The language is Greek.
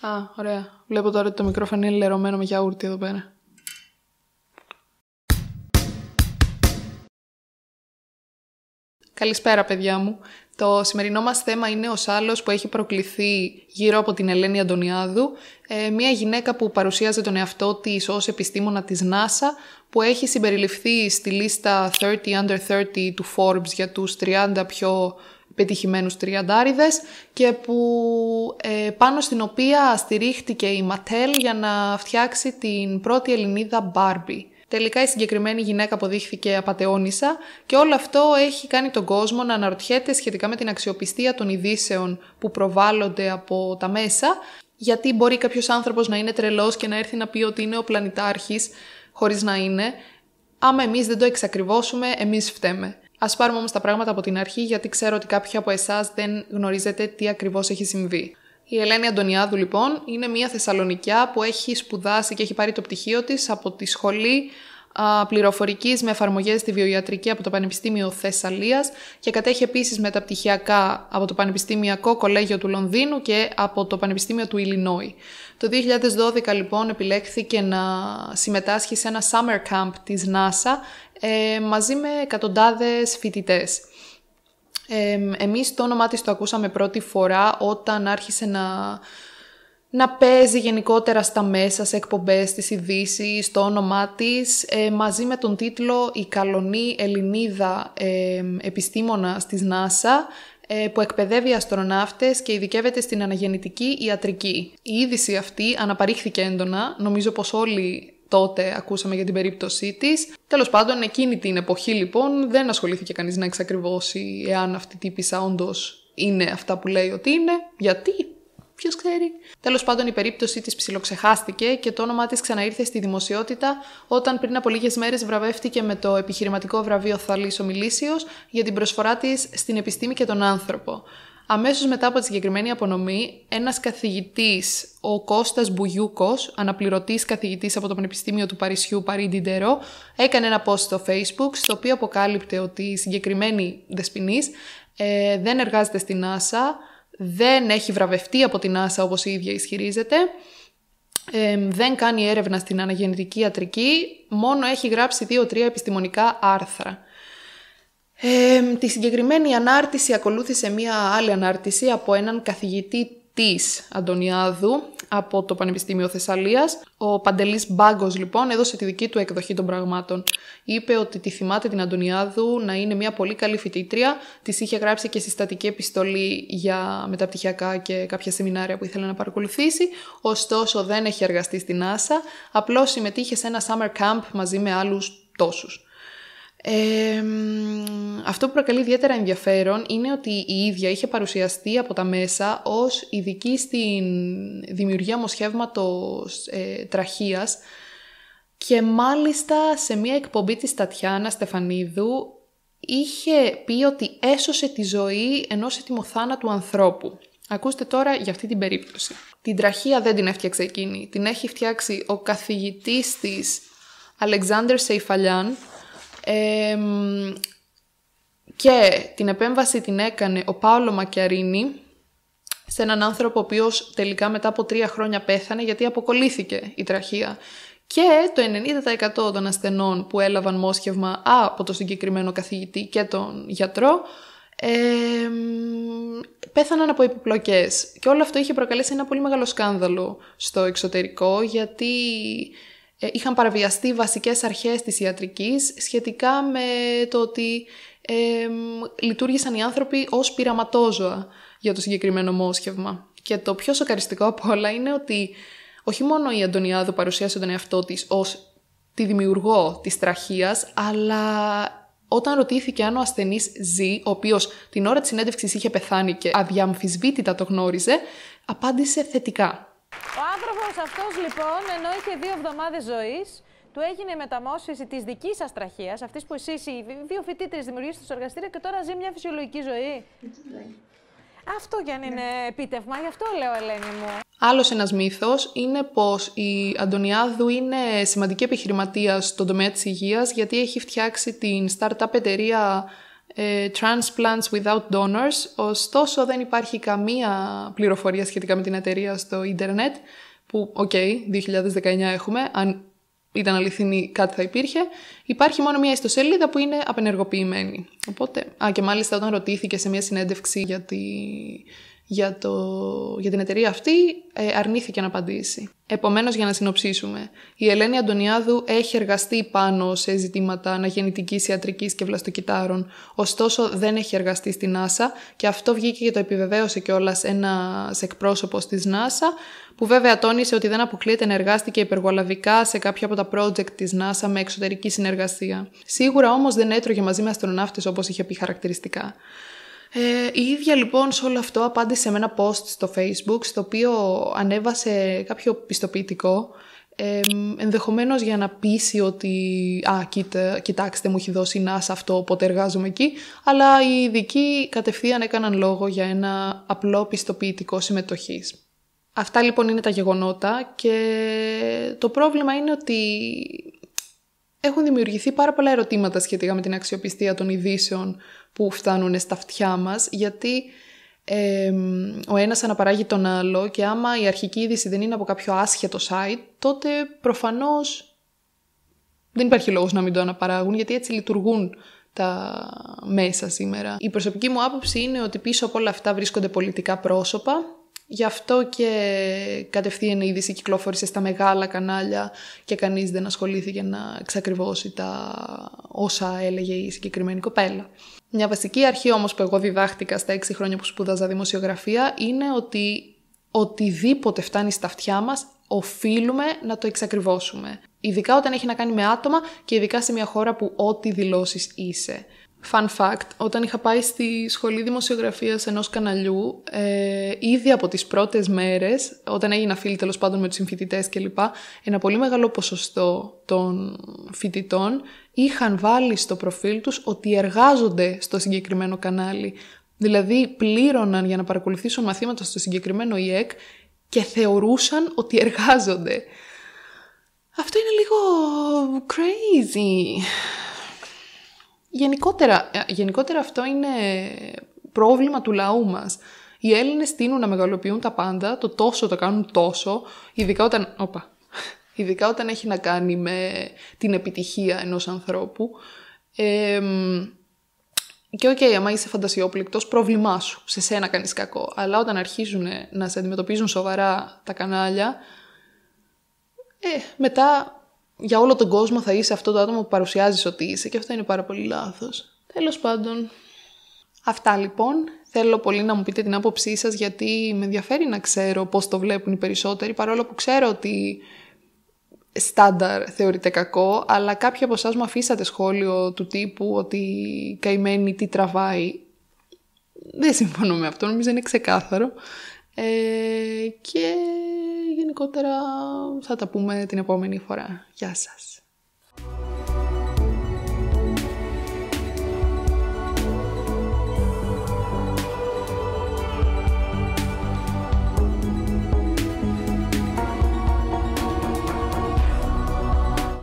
Α, ωραία. Βλέπω τώρα ότι το μικρόφωνο είναι λερωμένο με γιαούρτι εδώ πέρα. Καλησπέρα παιδιά μου. Το σημερινό μας θέμα είναι ο σάλος που έχει προκληθεί γύρω από την Ελένη Αντωνιάδου, ε, μια γυναίκα που παρουσίαζε τον εαυτό της ως επιστήμονα της NASA, που έχει συμπεριληφθεί στη λίστα 30 under 30 του Forbes για τους 30 πιο πετυχημένους τριαντάριδες και που ε, πάνω στην οποία στηρίχτηκε η Ματέλ για να φτιάξει την πρώτη Ελληνίδα Μπάρμπι. Τελικά η συγκεκριμένη γυναίκα αποδείχθηκε απαταιώνισσα και όλο αυτό έχει κάνει τον κόσμο να αναρωτιέται σχετικά με την αξιοπιστία των ειδήσεων που προβάλλονται από τα μέσα γιατί μπορεί κάποιος άνθρωπος να είναι τρελός και να έρθει να πει ότι είναι ο πλανητάρχης χωρίς να είναι. Άμα εμείς δεν το εξακριβώσουμε, εμείς φταίμε. Ας πάρουμε όμως τα πράγματα από την αρχή, γιατί ξέρω ότι κάποιοι από εσάς δεν γνωρίζετε τι ακριβώς έχει συμβεί. Η Ελένη Αντωνιάδου, λοιπόν, είναι μια Θεσσαλονικιά που έχει σπουδάσει και έχει πάρει το πτυχίο της από τη σχολή πληροφορικής με εφαρμογές στη βιοιατρική από το Πανεπιστήμιο Θεσσαλίας και κατέχει επίσης μεταπτυχιακά από το Πανεπιστημιακό Κολέγιο του Λονδίνου και από το Πανεπιστήμιο του Ιλινόη. Το 2012 λοιπόν επιλέχθηκε να συμμετάσχει σε ένα summer camp της NASA ε, μαζί με εκατοντάδες φοιτητές. Ε, εμείς το όνομά της το ακούσαμε πρώτη φορά όταν άρχισε να να παίζει γενικότερα στα μέσα, σε εκπομπές, στις ειδήσει, στο όνομά της, ε, μαζί με τον τίτλο «Η καλονή Ελληνίδα ε, επιστήμονα της ΝΑΣΑ» ε, που εκπαιδεύει αστροναύτες και ειδικεύεται στην αναγεννητική ιατρική. Η είδηση αυτή αναπαρήχθηκε έντονα, νομίζω πως όλοι τότε ακούσαμε για την περίπτωσή της. Τέλος πάντων, εκείνη την εποχή λοιπόν δεν ασχολήθηκε κανείς να εξακριβώσει εάν αυτή η τύπησα όντως είναι αυτά που λέει ότι είναι. Γιατί, Ποιος ξέρει. Τέλος πάντων, η περίπτωση της ψιλοξεχάστηκε και το όνομά της ξαναήρθε στη δημοσιότητα όταν πριν από λίγες μέρες βραβεύτηκε με το επιχειρηματικό βραβείο Θαλής Ομιλήσιος για την προσφορά της στην επιστήμη και τον άνθρωπο. Αμέσως μετά από τη συγκεκριμένη απονομή, ένας καθηγητής, ο Κώστας Μπουγιούκος, αναπληρωτής καθηγητής από το Πανεπιστήμιο του Παρισιού Παρί Ντιντερό, έκανε ένα post στο Facebook, στο οποίο αποκάλυπτε ότι η συγκεκριμένη δεσπινή ε, δεν εργάζεται στην NASA, δεν έχει βραβευτεί από την NASA όπως η ίδια ισχυρίζεται, δεν κάνει έρευνα στην αναγεννητική ιατρική, μόνο έχει γράψει δύο-τρία επιστημονικά άρθρα. Ε, τη συγκεκριμένη ανάρτηση ακολούθησε μία άλλη ανάρτηση από έναν καθηγητή της Αντωνιάδου από το Πανεπιστήμιο Θεσσαλίας. Ο Παντελής Μπάγκος λοιπόν έδωσε τη δική του εκδοχή των πραγμάτων. Είπε ότι τη θυμάται την Αντωνιάδου να είναι μια πολύ καλή φοιτήτρια. Της είχε γράψει και συστατική επιστολή για μεταπτυχιακά και κάποια σεμινάρια που ήθελε να παρακολουθήσει. Ωστόσο δεν έχει εργαστεί στην NASA. Απλώς συμμετείχε σε ένα summer camp μαζί με άλλους τόσους αυτό που προκαλεί ιδιαίτερα ενδιαφέρον είναι ότι η ίδια είχε παρουσιαστεί από τα μέσα ως ειδική στην δημιουργία μοσχεύματος ε, και μάλιστα σε μία εκπομπή της Τατιάνα Στεφανίδου είχε πει ότι έσωσε τη ζωή ενός ετοιμοθάνατου ανθρώπου. Ακούστε τώρα για αυτή την περίπτωση. Την τραχία δεν την έφτιαξε εκείνη. Την έχει φτιάξει ο καθηγητής της Αλεξάνδρ Σεϊφαλιάν, και την επέμβαση την έκανε ο Πάολο Μακιαρίνη σε έναν άνθρωπο ο οποίος τελικά μετά από τρία χρόνια πέθανε γιατί αποκολλήθηκε η τραχεία. Και το 90% των ασθενών που έλαβαν μόσχευμα από τον συγκεκριμένο καθηγητή και τον γιατρό ε, πέθαναν από επιπλοκές. Και όλο αυτό είχε προκαλέσει ένα πολύ μεγάλο σκάνδαλο στο εξωτερικό γιατί ε, είχαν παραβιαστεί βασικές αρχές της ιατρικής σχετικά με το ότι ε, λειτουργήσαν οι άνθρωποι ως πειραματόζωα για το συγκεκριμένο μόσχευμα. Και το πιο σοκαριστικό από όλα είναι ότι όχι μόνο η Αντωνιάδου παρουσίασε τον εαυτό της ως τη δημιουργό της τραχίας, αλλά όταν ρωτήθηκε αν ο ασθενής ζει, ο οποίος την ώρα της συνέντευξης είχε πεθάνει και αδιαμφισβήτητα το γνώριζε, απάντησε θετικά άνθρωπος αυτός λοιπόν, ενώ είχε δύο εβδομάδες ζωής, του έγινε η μεταμόσχευση της δικής σας τραχεία, αυτής που εσείς οι δύο φοιτήτρε δημιουργήσατε στο εργαστήριο και τώρα ζει μια φυσιολογική ζωή. Αυτό κι αν είναι επίτευγμα, γι' αυτό λέω, Ελένη μου. Άλλος ένας μύθος είναι πως η Αντωνιάδου είναι σημαντική επιχειρηματία στον τομέα της υγείας, γιατί έχει φτιάξει την startup εταιρεία ε, Transplants Without Donors. Ωστόσο, δεν υπάρχει καμία πληροφορία σχετικά με την εταιρεία στο ίντερνετ που, οκ, 2019 έχουμε, αν ήταν αληθινή κάτι θα υπήρχε, υπάρχει μόνο μια ιστοσελίδα που είναι απενεργοποιημένη. Οπότε, α, και μάλιστα όταν ρωτήθηκε σε μια συνέντευξη για τη για, το, για την εταιρεία αυτή ε, αρνήθηκε να απαντήσει. Επομένως, για να συνοψίσουμε, η Ελένη Αντωνιάδου έχει εργαστεί πάνω σε ζητήματα αναγεννητικής ιατρικής και βλαστοκυτάρων, ωστόσο δεν έχει εργαστεί στη NASA και αυτό βγήκε και το επιβεβαίωσε κιόλας ένας εκπρόσωπος της NASA, που βέβαια τόνισε ότι δεν αποκλείεται να εργάστηκε υπεργολαβικά σε κάποια από τα project της NASA με εξωτερική συνεργασία. Σίγουρα όμως δεν έτρωγε μαζί με αστροναύτες όπως είχε πει χαρακτηριστικά. Ε, η ίδια λοιπόν σε όλο αυτό απάντησε με ένα post στο facebook στο οποίο ανέβασε κάποιο πιστοποιητικό ε, ενδεχομένως για να πείσει ότι «Α, κοιτάξτε, μου έχει δώσει να σε αυτό, οπότε εργάζομαι εκεί», αλλά οι ειδικοί κατευθείαν έκαναν λόγο για ένα απλό πιστοποιητικό συμμετοχής. Αυτά λοιπόν είναι τα γεγονότα και το πρόβλημα είναι ότι έχουν δημιουργηθεί πάρα πολλά ερωτήματα σχετικά με την αξιοπιστία των ειδήσεων που φτάνουν στα αυτιά μας, γιατί ο ένας αναπαράγει τον άλλο και άμα η αρχική είδηση δεν είναι από κάποιο άσχετο site, τότε προφανώς δεν υπάρχει λόγος να μην το αναπαράγουν, γιατί έτσι λειτουργούν τα μέσα σήμερα. Η προσωπική μου άποψη είναι ότι πίσω από όλα αυτά βρίσκονται πολιτικά πρόσωπα Γι' αυτό και κατευθείαν η είδηση κυκλοφόρησε στα μεγάλα κανάλια και κανείς δεν ασχολήθηκε να εξακριβώσει τα όσα έλεγε η συγκεκριμένη κοπέλα. Μια βασική αρχή όμως που εγώ διδάχτηκα στα έξι χρόνια που σπούδαζα δημοσιογραφία είναι ότι οτιδήποτε φτάνει στα αυτιά μας οφείλουμε να το εξακριβώσουμε. Ειδικά όταν έχει να κάνει με άτομα και ειδικά σε μια χώρα που ό,τι δηλώσεις είσαι. Fun fact, όταν είχα πάει στη σχολή δημοσιογραφίας ενός καναλιού, ε, ήδη από τις πρώτες μέρες, όταν έγινα φίλη τέλος πάντων με τους συμφοιτητές κλπ, ένα πολύ μεγάλο ποσοστό των φοιτητών είχαν βάλει στο προφίλ τους ότι εργάζονται στο συγκεκριμένο κανάλι. Δηλαδή πλήρωναν για να παρακολουθήσουν μαθήματα στο συγκεκριμένο ΙΕΚ και θεωρούσαν ότι εργάζονται. Αυτό είναι λίγο crazy. Γενικότερα, ε, γενικότερα αυτό είναι πρόβλημα του λαού μας. Οι Έλληνες τείνουν να μεγαλοποιούν τα πάντα, το τόσο το κάνουν τόσο, ειδικά όταν... Οπα, ειδικά όταν έχει να κάνει με την επιτυχία ενός ανθρώπου. και οκ, okay, άμα είσαι φαντασιόπληκτος, πρόβλημά σου, σε σένα κάνεις κακό. Αλλά όταν αρχίζουν ε, να σε αντιμετωπίζουν σοβαρά τα κανάλια, ε, μετά για όλο τον κόσμο θα είσαι αυτό το άτομο που παρουσιάζεις ότι είσαι και αυτό είναι πάρα πολύ λάθος. Τέλος πάντων, αυτά λοιπόν. Θέλω πολύ να μου πείτε την άποψή σας γιατί με ενδιαφέρει να ξέρω πώς το βλέπουν οι περισσότεροι παρόλο που ξέρω ότι στάνταρ θεωρείται κακό, αλλά κάποιοι από εσάς μου αφήσατε σχόλιο του τύπου ότι καημένη τι τραβάει. Δεν συμφωνώ με αυτό, νομίζω είναι ξεκάθαρο. Ε, και γενικότερα θα τα πούμε την επόμενη φορά. Γεια σας!